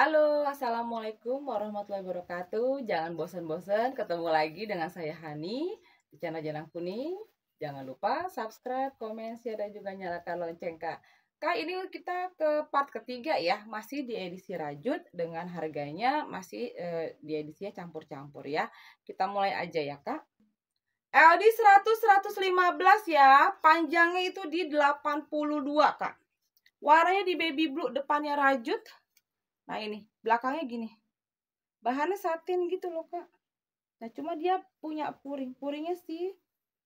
Halo, Assalamualaikum warahmatullahi wabarakatuh. Jangan bosan-bosan ketemu lagi dengan saya Hani di channel Janang Kuning. Jangan lupa subscribe, komen, share, dan juga nyalakan lonceng, Kak. Kak, ini kita ke part ketiga ya, masih di edisi rajut dengan harganya masih eh, di edisinya campur-campur ya. Kita mulai aja ya, Kak. LD 100 115 ya, panjangnya itu di 82, Kak. Warnanya di baby blue, depannya rajut, Nah ini, belakangnya gini. Bahannya satin gitu loh kak. Nah cuma dia punya puring. Puringnya sih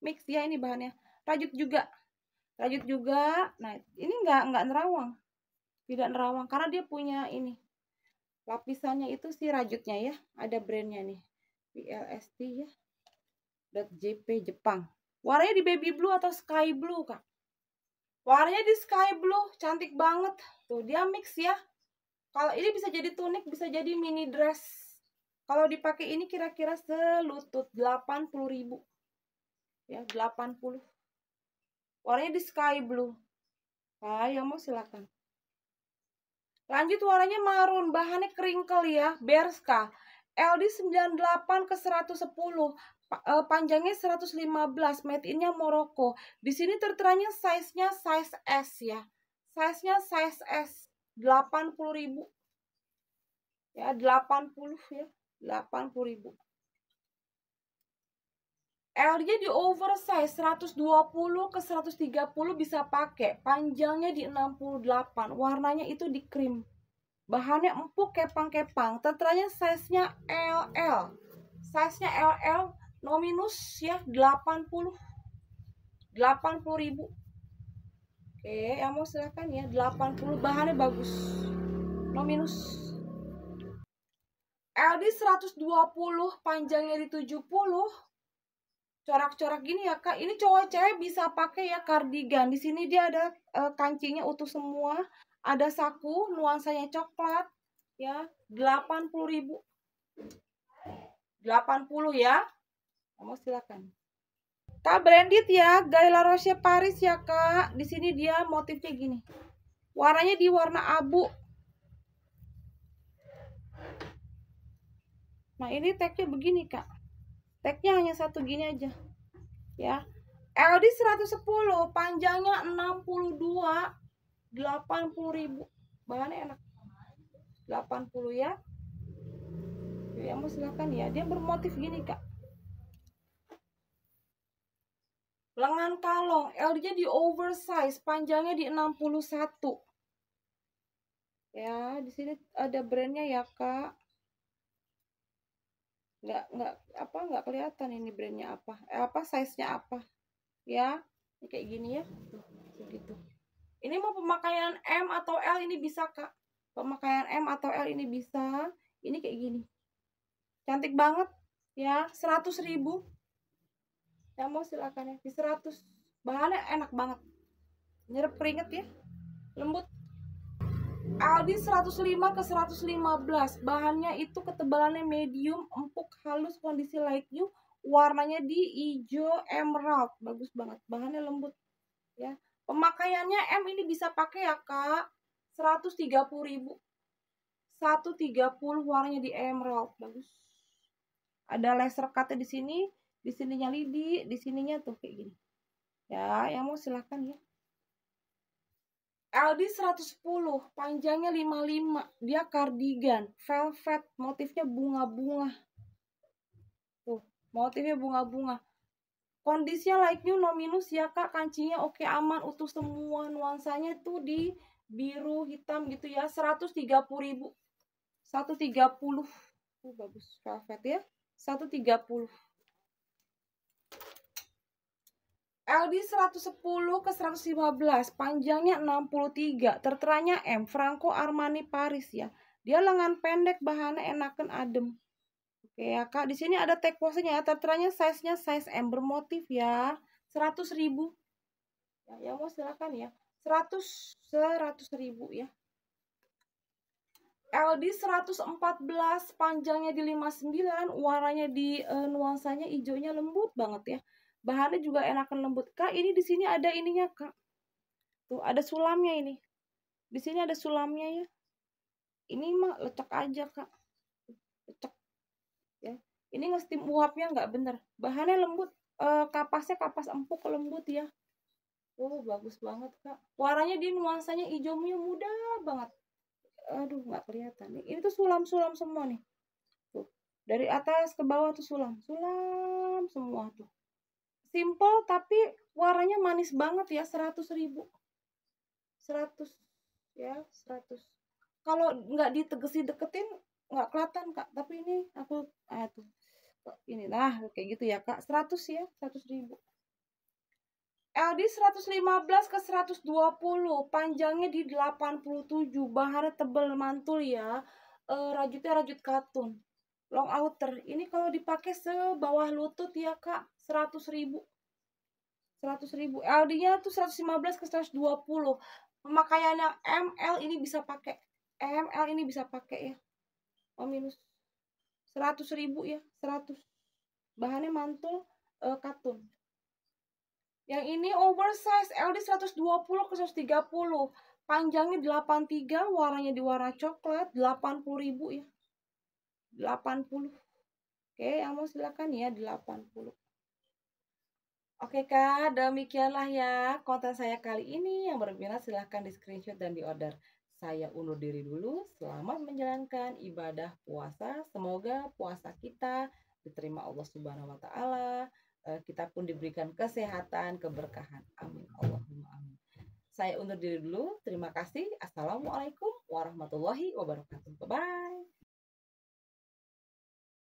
mix ya ini bahannya. Rajut juga. Rajut juga. Nah ini nggak nggak nerawang. Tidak nerawang karena dia punya ini. Lapisannya itu sih rajutnya ya. Ada brandnya nih. PLST ya. .jp Jepang. Warnanya di baby blue atau sky blue kak. Warnanya di sky blue, cantik banget. Tuh dia mix ya. Kalau ini bisa jadi tunik, bisa jadi mini dress. Kalau dipakai ini kira-kira selutut 80.000. Ya, 80. Warnanya di sky blue. Ah, yang mau silakan. Lanjut warnanya marun, bahannya kerinkel ya, Berska. LD 98 ke 110, eh, panjangnya 115, made innya Moroko. Di sini terteranya size-nya size S ya. Size-nya size S. 80 ribu ya 80 ya 80 ribu L-nya di oversize 120 ke 130 bisa pakai. Panjangnya di 68. Warnanya itu di krim. Bahannya empuk kepang-kepang. tentranya size-nya LL. Size-nya LL nominus ya 80. 80 ribu. Oke, ya, mau silahkan ya. 80 bahannya bagus. No minus. LD 120, panjangnya di 70. Corak-corak gini ya, Kak. Ini cowok cewek bisa pakai ya kardigan. Di sini dia ada e, kancingnya utuh semua. Ada saku, nuansanya coklat. Ya, 80 ribu. 80 ya. mau silakan. Tak branded ya, Guy La Roche Paris ya kak. Di sini dia motifnya gini. Warnanya di warna abu. Nah ini tagnya begini kak. Tagnya hanya satu gini aja. Ya. LD 110, panjangnya 62, 80 ribu. Bahannya enak. 80 ya. Ya mau silakan ya. Dia bermotif gini kak. lengan kalong, L-nya di oversize, panjangnya di 61. Ya, di sini ada brandnya ya, Kak. Nggak, nggak, apa, nggak kelihatan ini brandnya apa. Eh, apa, size-nya apa. Ya, kayak gini ya. Tuh, gitu. Ini mau pemakaian M atau L ini bisa, Kak. Pemakaian M atau L ini bisa. Ini kayak gini. Cantik banget. Ya, 100 ribu yang mau silakan ya di 100 bahannya enak banget nyerap keringet ya lembut Aldi 105 ke 115 bahannya itu ketebalannya medium empuk halus kondisi like new warnanya di hijau emerald bagus banget bahannya lembut ya pemakaiannya M ini bisa pakai ya kak 130.000 130 warnanya di emerald bagus ada laser cutnya di sini di sininya lidi di sininya tuh kayak gini ya yang mau silakan ya LD 110 panjangnya 55 dia cardigan velvet motifnya bunga-bunga tuh motifnya bunga-bunga kondisinya like new no minus ya kak kancingnya oke aman utuh semua nuansanya tuh di biru hitam gitu ya 130 ribu 130 uh, bagus velvet ya 130 LD 110 ke 115, panjangnya 63, terteranya M, Franco Armani Paris ya. Dia lengan pendek, bahannya enakan adem. Oke ya kak, di sini ada tag posenya ya, terteranya size-nya size M, bermotif ya, 100 ribu. Ya, ya mau silakan ya, 100, 100 ribu ya. LD 114, panjangnya di 59, warnanya di e, nuansanya hijaunya lembut banget ya bahannya juga enakan lembut kak ini di sini ada ininya kak tuh ada sulamnya ini di sini ada sulamnya ya ini mah lecek aja kak lecek ya ini ngestim uapnya nggak bener bahannya lembut e, kapasnya kapas empuk lembut ya Oh bagus banget kak warnanya dia nuansanya hijaunya muda banget aduh nggak kelihatan nih ini tuh sulam sulam semua nih tuh dari atas ke bawah tuh sulam sulam semua tuh simple tapi warnanya manis banget ya 100 ribu 100 ya 100 kalau nggak ditegesi deketin nggak kelihatan kak tapi ini aku aduh tuh ini nah kayak gitu ya kak 100 ya 100 ribu LD 115 ke 120 panjangnya di 87 bahannya tebel mantul ya e, rajutnya rajut katun long outer ini kalau dipakai sebawah lutut ya kak 100 ribu 100 ribu LD nya tuh 115 ke 120 pemakaian yang ML ini bisa pakai ML ini bisa pakai ya oh minus 100 ribu ya 100 bahannya mantul uh, katun yang ini oversize LD 120 ke 130 panjangnya 83 warnanya di warna coklat 80 ribu ya 80. Oke, yang mau silakan ya 80. Oke Kak, demikianlah ya konten saya kali ini. Yang berminat silahkan di screenshot dan di order. Saya undur diri dulu. Selamat menjalankan ibadah puasa. Semoga puasa kita diterima Allah Subhanahu wa taala. Eh, kita pun diberikan kesehatan, keberkahan. Amin. Allahumma amin. Saya undur diri dulu. Terima kasih. Assalamualaikum warahmatullahi wabarakatuh. Bye bye.